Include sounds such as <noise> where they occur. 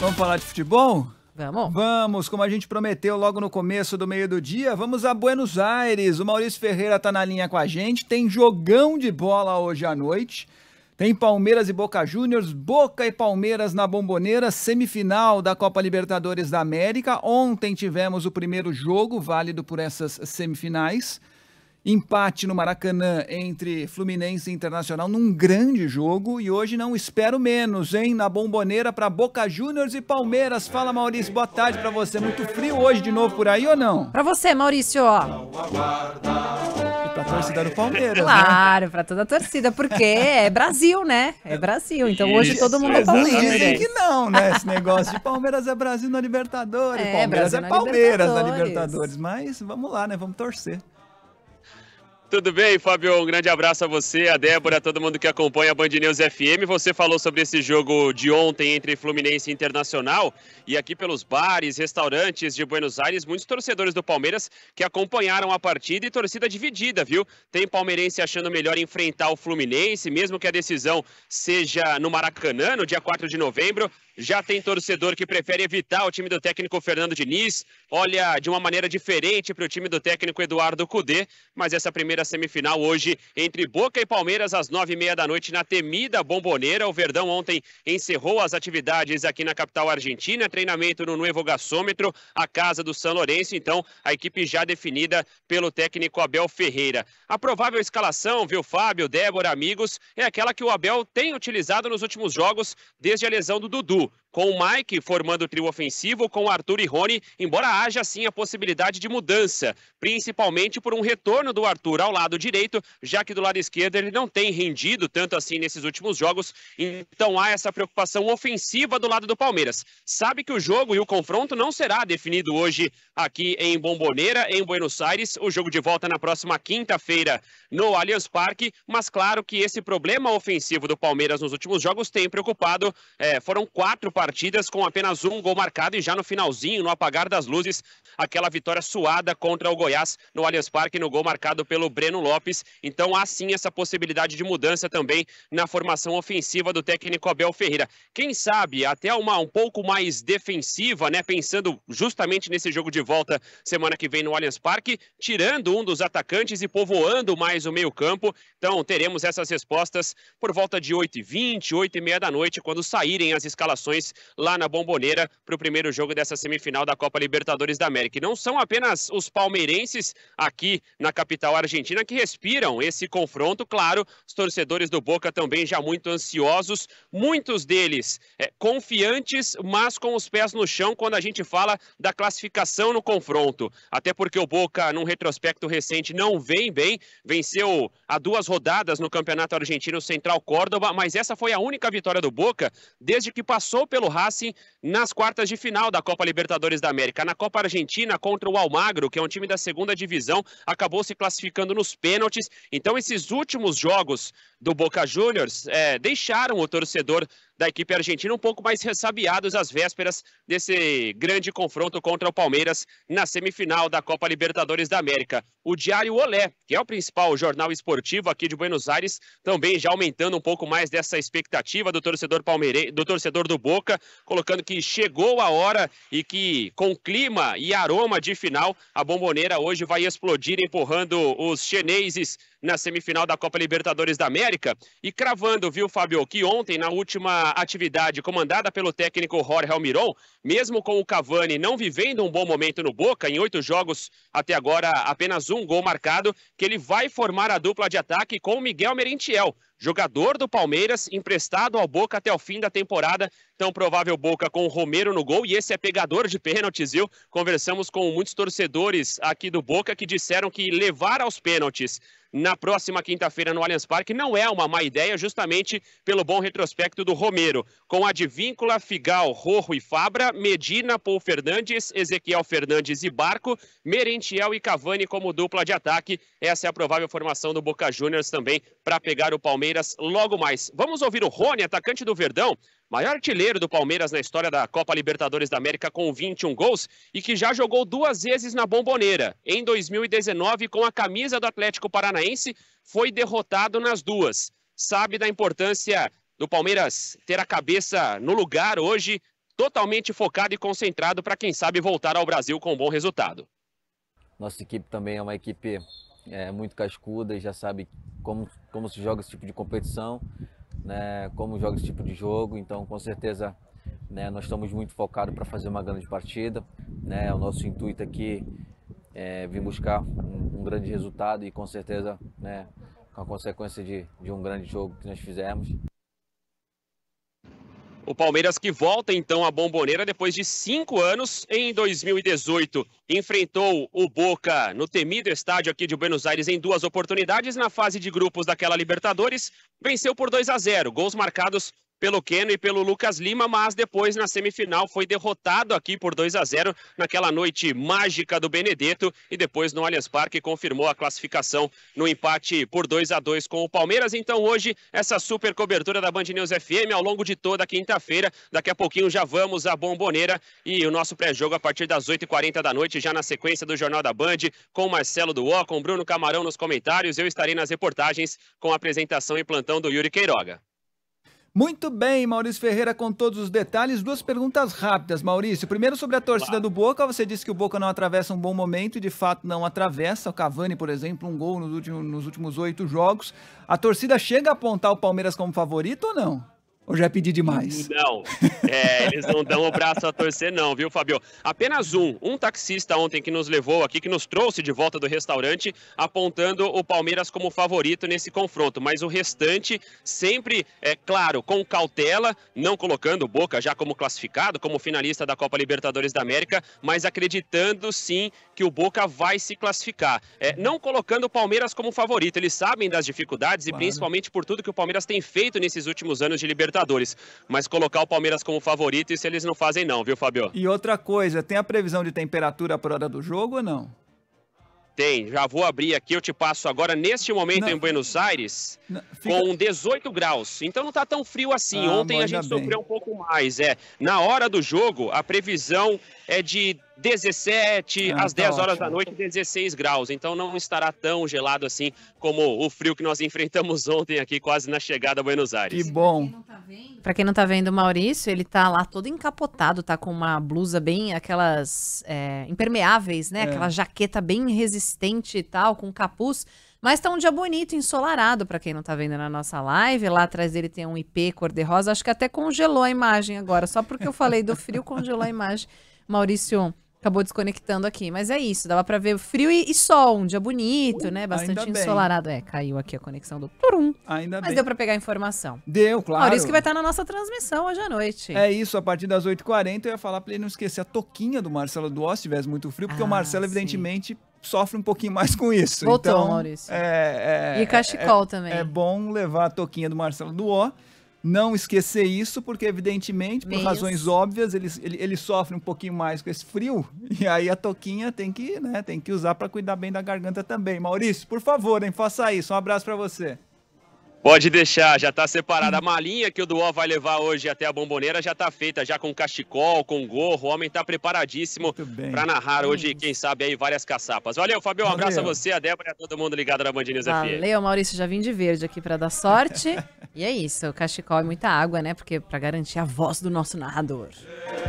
Vamos falar de futebol? Vamos. Vamos, como a gente prometeu logo no começo do meio do dia, vamos a Buenos Aires. O Maurício Ferreira está na linha com a gente. Tem jogão de bola hoje à noite. Tem Palmeiras e Boca Juniors, Boca e Palmeiras na Bomboneira, semifinal da Copa Libertadores da América. Ontem tivemos o primeiro jogo válido por essas semifinais. Empate no Maracanã entre Fluminense e Internacional num grande jogo e hoje não espero menos, hein? Na bomboneira para Boca Juniors e Palmeiras. Fala Maurício, boa tarde para você. Muito frio hoje de novo por aí ou não? Para você, Maurício. E para torcida do Palmeiras. Né? Claro, né? para toda a torcida, porque é Brasil, né? É Brasil. Então hoje todo mundo é Palmeiras. Dizem que não, né? Esse negócio de Palmeiras é Brasil na Libertadores, é, Palmeiras é Brasil é Palmeiras na Libertadores. na Libertadores, mas vamos lá, né? Vamos torcer. Tudo bem, Fábio? Um grande abraço a você, a Débora, a todo mundo que acompanha a Band News FM. Você falou sobre esse jogo de ontem entre Fluminense e Internacional. E aqui pelos bares, restaurantes de Buenos Aires, muitos torcedores do Palmeiras que acompanharam a partida e torcida dividida, viu? Tem palmeirense achando melhor enfrentar o Fluminense, mesmo que a decisão seja no Maracanã, no dia 4 de novembro. Já tem torcedor que prefere evitar o time do técnico Fernando Diniz, olha de uma maneira diferente para o time do técnico Eduardo Cudê, mas essa primeira semifinal hoje entre Boca e Palmeiras às nove e meia da noite na temida Bomboneira. O Verdão ontem encerrou as atividades aqui na capital argentina, treinamento no Novo Gasômetro, a casa do São Lourenço, então a equipe já definida pelo técnico Abel Ferreira. A provável escalação, viu Fábio, Débora, amigos, é aquela que o Abel tem utilizado nos últimos jogos desde a lesão do Dudu com o Mike formando o trio ofensivo, com o Arthur e Rony, embora haja sim a possibilidade de mudança, principalmente por um retorno do Arthur ao lado direito, já que do lado esquerdo ele não tem rendido tanto assim nesses últimos jogos, então há essa preocupação ofensiva do lado do Palmeiras. Sabe que o jogo e o confronto não será definido hoje aqui em Bomboneira, em Buenos Aires, o jogo de volta na próxima quinta-feira no Allianz Parque, mas claro que esse problema ofensivo do Palmeiras nos últimos jogos tem preocupado, é, foram quatro partidas com apenas um gol marcado e já no finalzinho, no apagar das luzes, aquela vitória suada contra o Goiás no Allianz Parque, no gol marcado pelo Breno Lopes. Então há sim essa possibilidade de mudança também na formação ofensiva do técnico Abel Ferreira. Quem sabe até uma um pouco mais defensiva, né? Pensando justamente nesse jogo de volta semana que vem no Allianz Parque, tirando um dos atacantes e povoando mais o meio-campo. Então teremos essas respostas por volta de 8h20, 8h30 da noite, quando saírem as escalações lá na Bomboneira para o primeiro jogo dessa semifinal da Copa Libertadores da América. E não são apenas os palmeirenses aqui na capital argentina que respiram esse confronto, claro, os torcedores do Boca também já muito ansiosos, muitos deles é, confiantes, mas com os pés no chão quando a gente fala da classificação no confronto. Até porque o Boca, num retrospecto recente, não vem bem, venceu há duas rodadas no Campeonato Argentino Central Córdoba, mas essa foi a única vitória do Boca desde que passou pelo pelo Racing nas quartas de final da Copa Libertadores da América. Na Copa Argentina, contra o Almagro, que é um time da segunda divisão, acabou se classificando nos pênaltis. Então, esses últimos jogos do Boca Juniors é, deixaram o torcedor da equipe argentina, um pouco mais ressabiados às vésperas desse grande confronto contra o Palmeiras na semifinal da Copa Libertadores da América. O Diário Olé, que é o principal jornal esportivo aqui de Buenos Aires, também já aumentando um pouco mais dessa expectativa do torcedor palmeirense, do torcedor do Boca, colocando que chegou a hora e que com clima e aroma de final, a Bomboneira hoje vai explodir empurrando os chineses na semifinal da Copa Libertadores da América. E cravando, viu, Fábio, que ontem, na última atividade comandada pelo técnico Jorge Almiron, mesmo com o Cavani não vivendo um bom momento no Boca, em oito jogos até agora apenas um gol marcado, que ele vai formar a dupla de ataque com o Miguel Merentiel jogador do Palmeiras, emprestado ao Boca até o fim da temporada. Então, provável Boca com o Romero no gol. E esse é pegador de pênaltis, viu? Conversamos com muitos torcedores aqui do Boca que disseram que levar aos pênaltis na próxima quinta-feira no Allianz Parque não é uma má ideia, justamente pelo bom retrospecto do Romero. Com Advíncula, Figal, Rojo e Fabra, Medina, Paul Fernandes, Ezequiel Fernandes e Barco, Merentiel e Cavani como dupla de ataque. Essa é a provável formação do Boca Juniors também para pegar o Palmeiras logo mais. Vamos ouvir o Rony, atacante do Verdão, maior artilheiro do Palmeiras na história da Copa Libertadores da América com 21 gols e que já jogou duas vezes na Bomboneira. Em 2019, com a camisa do Atlético Paranaense, foi derrotado nas duas. Sabe da importância do Palmeiras ter a cabeça no lugar hoje, totalmente focado e concentrado para quem sabe voltar ao Brasil com um bom resultado. Nossa equipe também é uma equipe é muito cascuda e já sabe como, como se joga esse tipo de competição, né, como joga esse tipo de jogo. Então, com certeza, né, nós estamos muito focados para fazer uma grande partida. Né, o nosso intuito aqui é vir buscar um, um grande resultado e, com certeza, né, com a consequência de, de um grande jogo que nós fizemos. O Palmeiras que volta então à Bomboneira depois de cinco anos. Em 2018, enfrentou o Boca no temido estádio aqui de Buenos Aires em duas oportunidades na fase de grupos daquela Libertadores. Venceu por 2 a 0. Gols marcados pelo Keno e pelo Lucas Lima, mas depois na semifinal foi derrotado aqui por 2 a 0 naquela noite mágica do Benedetto e depois no Allianz Parque confirmou a classificação no empate por 2 a 2 com o Palmeiras. Então hoje essa super cobertura da Band News FM ao longo de toda a quinta-feira. Daqui a pouquinho já vamos à Bomboneira e o nosso pré-jogo a partir das 8h40 da noite, já na sequência do Jornal da Band, com Marcelo Duó, com Bruno Camarão nos comentários. Eu estarei nas reportagens com a apresentação e plantão do Yuri Queiroga. Muito bem, Maurício Ferreira, com todos os detalhes. Duas perguntas rápidas, Maurício. Primeiro sobre a torcida do Boca. Você disse que o Boca não atravessa um bom momento e de fato não atravessa. O Cavani, por exemplo, um gol nos últimos, nos últimos oito jogos. A torcida chega a apontar o Palmeiras como favorito ou não? Ou já é demais? Não, é, eles não dão o braço a torcer não, viu, Fabio? Apenas um, um taxista ontem que nos levou aqui, que nos trouxe de volta do restaurante, apontando o Palmeiras como favorito nesse confronto. Mas o restante, sempre, é claro, com cautela, não colocando o Boca já como classificado, como finalista da Copa Libertadores da América, mas acreditando sim que o Boca vai se classificar. É, não colocando o Palmeiras como favorito, eles sabem das dificuldades claro. e principalmente por tudo que o Palmeiras tem feito nesses últimos anos de Libertadores Libertadores. Mas colocar o Palmeiras como favorito, isso eles não fazem não, viu, Fabio? E outra coisa, tem a previsão de temperatura por hora do jogo ou não? Tem, já vou abrir aqui, eu te passo agora, neste momento não. em Buenos Aires, não, fica... com 18 graus. Então não tá tão frio assim. Ah, Ontem a gente bem. sofreu um pouco mais, é. Na hora do jogo, a previsão é de 17, ah, às tá 10 horas ótimo. da noite, 16 graus. Então não estará tão gelado assim como o frio que nós <laughs> enfrentamos ontem aqui, quase na chegada a Buenos Aires. Que bom. Para tá quem não tá vendo, o Maurício, ele tá lá todo encapotado, tá com uma blusa bem aquelas é, impermeáveis, né? É. Aquela jaqueta bem resistente e tal, com capuz. Mas tá um dia bonito, ensolarado, para quem não tá vendo na nossa live. Lá atrás dele tem um IP cor-de-rosa. Acho que até congelou a imagem agora, só porque eu falei do frio, congelou a imagem. Maurício Acabou desconectando aqui, mas é isso. Dava pra ver frio e, e sol, um dia bonito, né? Bastante Ainda ensolarado. Bem. É, caiu aqui a conexão do Turum. Ainda mas bem. deu pra pegar informação. Deu, claro. Maurício que vai estar tá na nossa transmissão hoje à noite. É isso, a partir das 8h40 eu ia falar pra ele não esquecer a toquinha do Marcelo Duó se tivesse muito frio, porque ah, o Marcelo, sim. evidentemente, sofre um pouquinho mais com isso. Voltou, então, Maurício. É, é, e cachecol é, também. É, é bom levar a toquinha do Marcelo do O não esquecer isso, porque evidentemente, por razões óbvias, ele, ele, ele, sofre um pouquinho mais com esse frio, <laughs> e aí a toquinha tem que, né, tem que usar para cuidar bem da garganta também. Maurício, por favor, hein, faça isso. Um abraço para você. Pode deixar, já está separada. A malinha que o Duó vai levar hoje até a bomboneira já está feita, já com cachecol, com gorro. O homem está preparadíssimo para narrar hoje, quem sabe, aí várias caçapas. Valeu, Fabio. Um abraço a você, a Débora e a todo mundo ligado na Band News Valeu, FM. Valeu, Maurício. Já vim de verde aqui para dar sorte. <laughs> e é isso, cachecol e muita água, né? Porque para garantir a voz do nosso narrador.